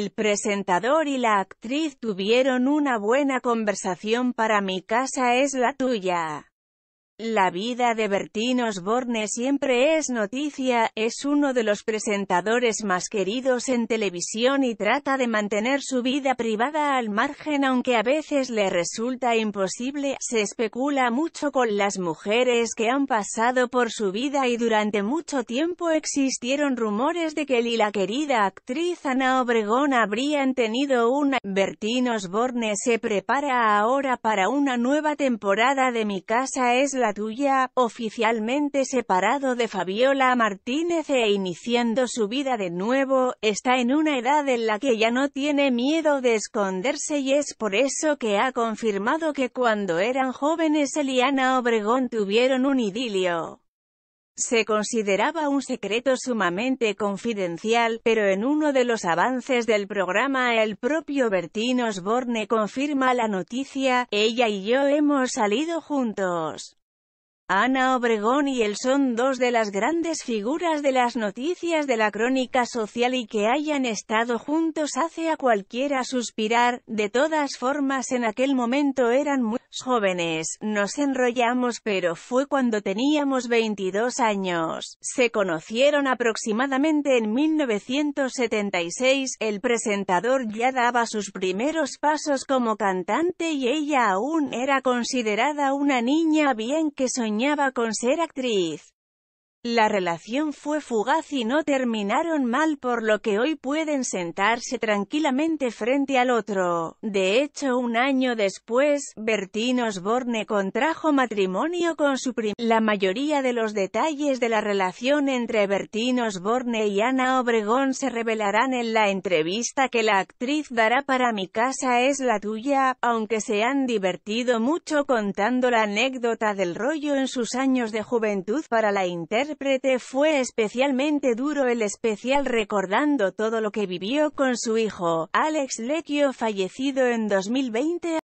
El presentador y la actriz tuvieron una buena conversación para mi casa es la tuya. La vida de Bertín Osborne siempre es noticia, es uno de los presentadores más queridos en televisión y trata de mantener su vida privada al margen aunque a veces le resulta imposible, se especula mucho con las mujeres que han pasado por su vida y durante mucho tiempo existieron rumores de que él y la querida actriz Ana Obregón habrían tenido una. Bertín Osborne se prepara ahora para una nueva temporada de Mi Casa es la tuya, oficialmente separado de Fabiola Martínez e iniciando su vida de nuevo, está en una edad en la que ya no tiene miedo de esconderse y es por eso que ha confirmado que cuando eran jóvenes Eliana Obregón tuvieron un idilio. Se consideraba un secreto sumamente confidencial, pero en uno de los avances del programa el propio Bertín Osborne confirma la noticia, ella y yo hemos salido juntos. Ana Obregón y él son dos de las grandes figuras de las noticias de la crónica social y que hayan estado juntos hace a cualquiera suspirar, de todas formas en aquel momento eran muy jóvenes, nos enrollamos pero fue cuando teníamos 22 años, se conocieron aproximadamente en 1976, el presentador ya daba sus primeros pasos como cantante y ella aún era considerada una niña bien que soñaba soñaba con ser actriz. La relación fue fugaz y no terminaron mal por lo que hoy pueden sentarse tranquilamente frente al otro. De hecho un año después, Bertín Osborne contrajo matrimonio con su prima. La mayoría de los detalles de la relación entre Bertín Osborne y Ana Obregón se revelarán en la entrevista que la actriz dará para Mi casa es la tuya, aunque se han divertido mucho contando la anécdota del rollo en sus años de juventud para la inter fue especialmente duro el especial recordando todo lo que vivió con su hijo, Alex Lecchio fallecido en 2020